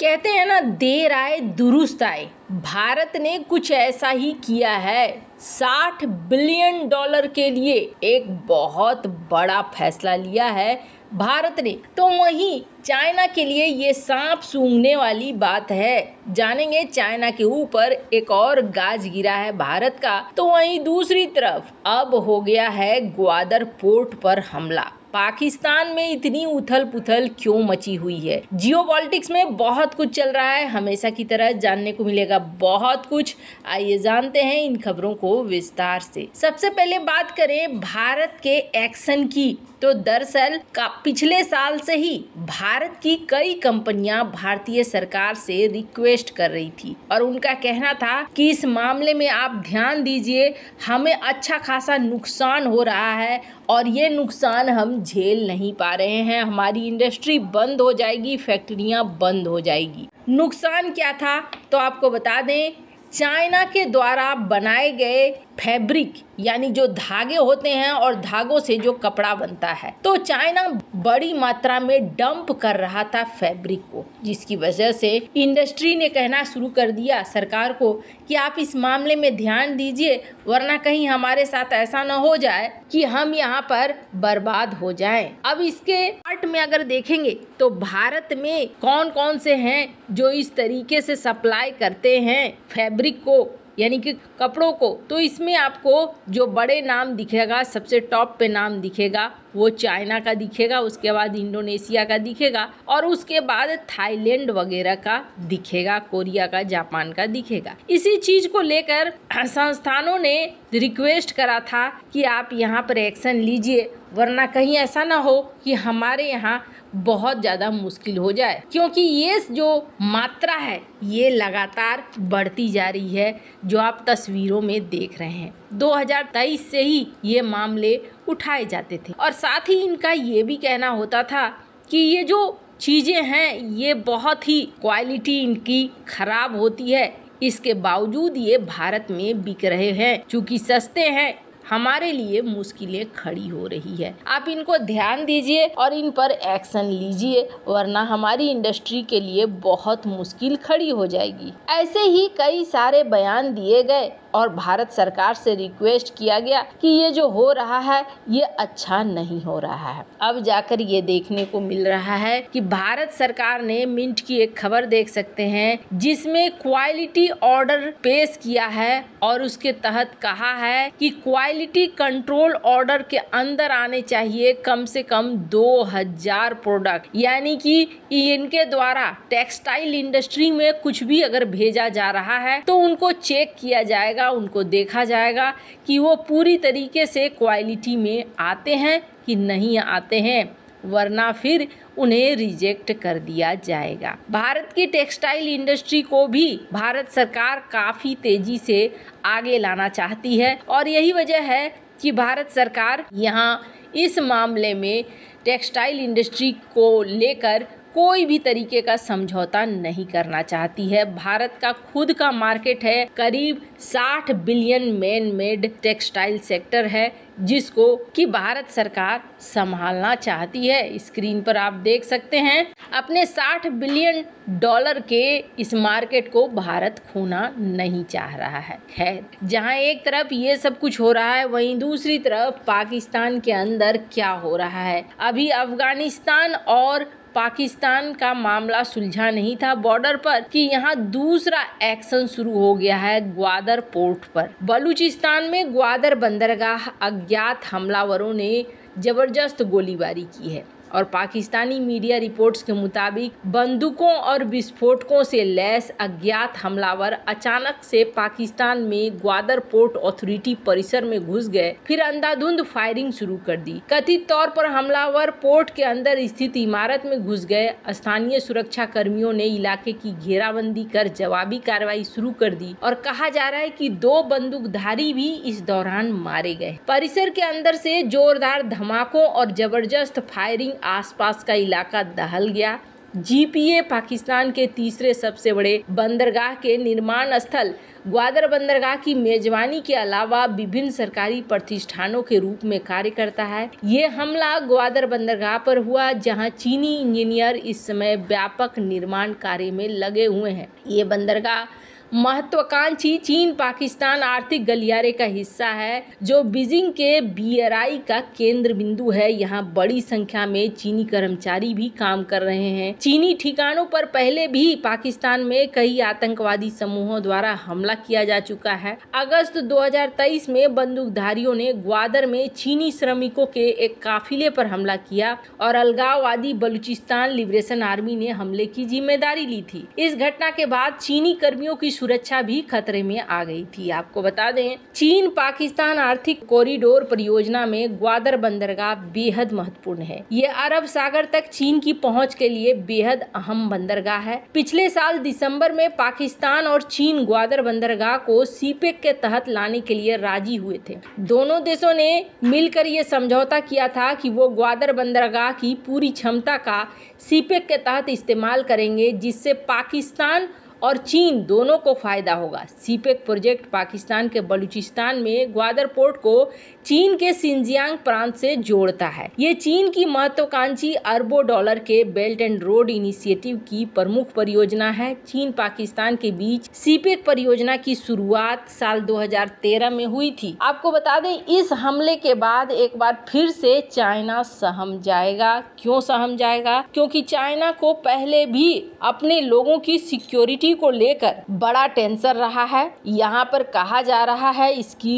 कहते हैं ना देर आए दुरुस्त आए भारत ने कुछ ऐसा ही किया है 60 बिलियन डॉलर के लिए एक बहुत बड़ा फैसला लिया है भारत ने तो वहीं चाइना के लिए ये सांप सूंघने वाली बात है जानेंगे चाइना के ऊपर एक और गाज गिरा है भारत का तो वहीं दूसरी तरफ अब हो गया है ग्वादर पोर्ट पर हमला पाकिस्तान में इतनी उथल पुथल क्यों मची हुई है जियो पॉलिटिक्स में बहुत कुछ चल रहा है हमेशा की तरह जानने को मिलेगा बहुत कुछ आइए जानते हैं इन खबरों को विस्तार से सबसे पहले बात करें भारत के एक्शन की तो दरअसल का पिछले साल से ही भारत की कई कंपनियां भारतीय सरकार से रिक्वेस्ट कर रही थी और उनका कहना था कि इस मामले में आप ध्यान दीजिए हमें अच्छा खासा नुकसान हो रहा है और ये नुकसान हम झेल नहीं पा रहे हैं हमारी इंडस्ट्री बंद हो जाएगी फैक्ट्रियां बंद हो जाएगी नुकसान क्या था तो आपको बता दें चाइना के द्वारा बनाए गए फैब्रिक यानी जो धागे होते हैं और धागों से जो कपड़ा बनता है तो चाइना बड़ी मात्रा में डंप कर रहा था फैब्रिक को जिसकी वजह से इंडस्ट्री ने कहना शुरू कर दिया सरकार को कि आप इस मामले में ध्यान दीजिए वरना कहीं हमारे साथ ऐसा ना हो जाए कि हम यहाँ पर बर्बाद हो जाए अब इसके पार्ट में अगर देखेंगे तो भारत में कौन कौन से हैं जो इस तरीके से सप्लाई करते हैं फैब्रिक फैब्रिक को यानी कि कपड़ों को तो इसमें आपको जो बड़े नाम दिखेगा सबसे टॉप पे नाम दिखेगा वो चाइना का दिखेगा उसके बाद इंडोनेशिया का दिखेगा और उसके बाद थाईलैंड वगैरह का दिखेगा कोरिया का जापान का दिखेगा इसी चीज को लेकर संस्थानों ने रिक्वेस्ट करा था कि आप यहाँ पर एक्शन लीजिए वरना कहीं ऐसा ना हो कि हमारे यहाँ बहुत ज़्यादा मुश्किल हो जाए क्योंकि ये जो मात्रा है ये लगातार बढ़ती जा रही है जो आप तस्वीरों में देख रहे हैं 2023 से ही ये मामले उठाए जाते थे और साथ ही इनका ये भी कहना होता था कि ये जो चीज़ें हैं ये बहुत ही क्वालिटी इनकी ख़राब होती है इसके बावजूद ये भारत में बिक रहे हैं चूँकि सस्ते हैं हमारे लिए मुश्किलें खड़ी हो रही है आप इनको ध्यान दीजिए और इन पर एक्शन लीजिए वरना हमारी इंडस्ट्री के लिए बहुत मुश्किल खड़ी हो जाएगी ऐसे ही कई सारे बयान दिए गए और भारत सरकार से रिक्वेस्ट किया गया कि ये जो हो रहा है ये अच्छा नहीं हो रहा है अब जाकर ये देखने को मिल रहा है कि भारत सरकार ने मिंट की एक खबर देख सकते हैं जिसमें क्वालिटी ऑर्डर पेश किया है और उसके तहत कहा है कि क्वालिटी कंट्रोल ऑर्डर के अंदर आने चाहिए कम से कम हजार प्रोडक्ट यानी कि इनके द्वारा टेक्सटाइल इंडस्ट्री में कुछ भी अगर भेजा जा रहा है तो उनको चेक किया जाएगा जाएगा उनको देखा जाएगा कि वो पूरी तरीके से क्वालिटी में आते हैं कि नहीं आते हैं वरना फिर उन्हें रिजेक्ट कर दिया जाएगा भारत की टेक्सटाइल इंडस्ट्री को भी भारत सरकार काफ़ी तेजी से आगे लाना चाहती है और यही वजह है कि भारत सरकार यहाँ इस मामले में टेक्सटाइल इंडस्ट्री को लेकर कोई भी तरीके का समझौता नहीं करना चाहती है भारत का खुद का मार्केट है करीब 60 billion man made textile sector है जिसको कि भारत सरकार संभालना चाहती है स्क्रीन पर आप देख सकते हैं अपने 60 बिलियन डॉलर के इस मार्केट को भारत खोना नहीं चाह रहा है खैर जहां एक तरफ ये सब कुछ हो रहा है वहीं दूसरी तरफ पाकिस्तान के अंदर क्या हो रहा है अभी अफगानिस्तान और पाकिस्तान का मामला सुलझा नहीं था बॉर्डर पर कि यहाँ दूसरा एक्शन शुरू हो गया है ग्वादर पोर्ट पर बलूचिस्तान में ग्वादर बंदरगाह अज्ञात हमलावरों ने जबरदस्त गोलीबारी की है और पाकिस्तानी मीडिया रिपोर्ट्स के मुताबिक बंदूकों और विस्फोटकों से लैस अज्ञात हमलावर अचानक से पाकिस्तान में ग्वादर पोर्ट अथॉरिटी परिसर में घुस गए फिर अंधाधुंध फायरिंग शुरू कर दी कथित तौर पर हमलावर पोर्ट के अंदर स्थित इमारत में घुस गए स्थानीय सुरक्षा कर्मियों ने इलाके की घेराबंदी कर जवाबी कार्रवाई शुरू कर दी और कहा जा रहा है की दो बंदूकधारी भी इस दौरान मारे गए परिसर के अंदर से जोरदार धमाकों और जबरदस्त फायरिंग आसपास का इलाका दहल गया जीपीए पाकिस्तान के तीसरे सबसे बड़े बंदरगाह के निर्माण स्थल ग्वादर बंदरगाह की मेजबानी के अलावा विभिन्न सरकारी प्रतिष्ठानों के रूप में कार्य करता है ये हमला ग्वादर बंदरगाह पर हुआ जहां चीनी इंजीनियर इस समय व्यापक निर्माण कार्य में लगे हुए हैं ये बंदरगाह महत्वाकांक्षी चीन पाकिस्तान आर्थिक गलियारे का हिस्सा है जो बीजिंग के बी का केंद्र बिंदु है यहाँ बड़ी संख्या में चीनी कर्मचारी भी काम कर रहे हैं चीनी ठिकानों पर पहले भी पाकिस्तान में कई आतंकवादी समूहों द्वारा हमला किया जा चुका है अगस्त 2023 में बंदूकधारियों ने ग्वादर में चीनी श्रमिकों के एक काफिले पर हमला किया और अलगाववादी बलूचिस्तान लिबरेशन आर्मी ने हमले की जिम्मेदारी ली थी इस घटना के बाद चीनी कर्मियों की सुरक्षा भी खतरे में आ गई थी आपको बता दें चीन पाकिस्तान आर्थिक कॉरिडोर परियोजना में ग्वादर बंदरगाह बेहद महत्वपूर्ण है ये अरब सागर तक चीन की पहुंच के लिए बेहद अहम बंदरगाह है पिछले साल दिसंबर में पाकिस्तान और चीन ग्वादर बंदरगाह को सीपेक के तहत लाने के लिए राजी हुए थे दोनों देशों ने मिलकर ये समझौता किया था कि वो ग्वादर बंदरगाह की पूरी क्षमता का सीपेक के तहत इस्तेमाल करेंगे जिससे पाकिस्तान और चीन दोनों को फ़ायदा होगा सीपेक प्रोजेक्ट पाकिस्तान के बलूचिस्तान में ग्वादर पोर्ट को चीन के सिंजियांग प्रांत से जोड़ता है ये चीन की महत्वाकांक्षी अरबों डॉलर के बेल्ट एंड रोड इनिशिएटिव की प्रमुख परियोजना है चीन पाकिस्तान के बीच सीपेक परियोजना की शुरुआत साल 2013 में हुई थी आपको बता दें इस हमले के बाद एक बार फिर से चाइना सहम जाएगा क्यों सहम जाएगा क्योंकि चाइना को पहले भी अपने लोगों की सिक्योरिटी इसी को लेकर बड़ा टेंशन रहा है यहाँ पर कहा जा रहा है इसकी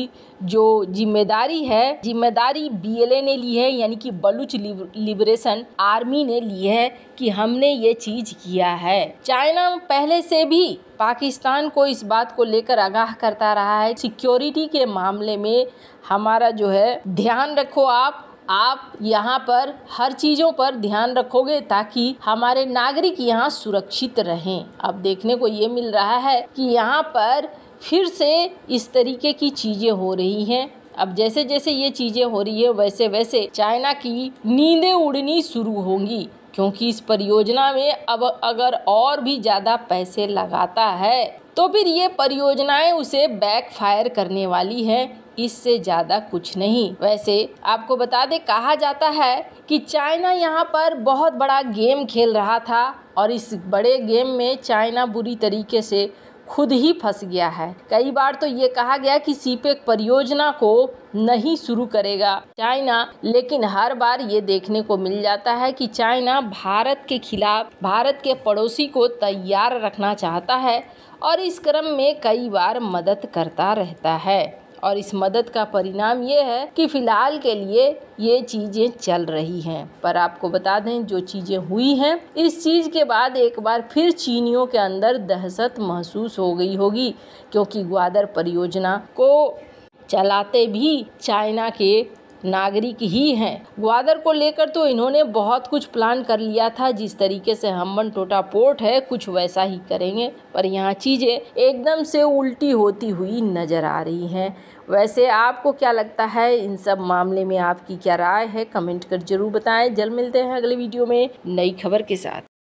जो जिम्मेदारी है जिम्मेदारी बीएलए ने ली है यानी कि बलूच लिबरेशन आर्मी ने ली है कि हमने ये चीज किया है चाइना पहले से भी पाकिस्तान को इस बात को लेकर आगाह करता रहा है सिक्योरिटी के मामले में हमारा जो है ध्यान रखो आप आप यहाँ पर हर चीज़ों पर ध्यान रखोगे ताकि हमारे नागरिक यहाँ सुरक्षित रहें अब देखने को ये मिल रहा है कि यहाँ पर फिर से इस तरीके की चीज़ें हो रही हैं अब जैसे जैसे ये चीज़ें हो रही है वैसे वैसे चाइना की नींदें उड़नी शुरू होंगी क्योंकि इस परियोजना में अब अगर और भी ज़्यादा पैसे लगाता है तो फिर ये परियोजनाएं उसे बैकफायर करने वाली हैं इससे ज़्यादा कुछ नहीं वैसे आपको बता दे कहा जाता है कि चाइना यहाँ पर बहुत बड़ा गेम खेल रहा था और इस बड़े गेम में चाइना बुरी तरीके से खुद ही फंस गया है कई बार तो ये कहा गया कि सीपेक परियोजना को नहीं शुरू करेगा चाइना लेकिन हर बार ये देखने को मिल जाता है कि चाइना भारत के खिलाफ भारत के पड़ोसी को तैयार रखना चाहता है और इस क्रम में कई बार मदद करता रहता है और इस मदद का परिणाम ये है कि फ़िलहाल के लिए ये चीज़ें चल रही हैं पर आपको बता दें जो चीज़ें हुई हैं इस चीज़ के बाद एक बार फिर चीनियों के अंदर दहशत महसूस हो गई होगी क्योंकि ग्वादर परियोजना को चलाते भी चाइना के नागरिक ही हैं ग्वादर को लेकर तो इन्होंने बहुत कुछ प्लान कर लिया था जिस तरीके से हम्बन टोटा पोर्ट है कुछ वैसा ही करेंगे पर यहाँ चीज़ें एकदम से उल्टी होती हुई नज़र आ रही हैं वैसे आपको क्या लगता है इन सब मामले में आपकी क्या राय है कमेंट कर जरूर बताएं जल्द मिलते हैं अगले वीडियो में नई खबर के साथ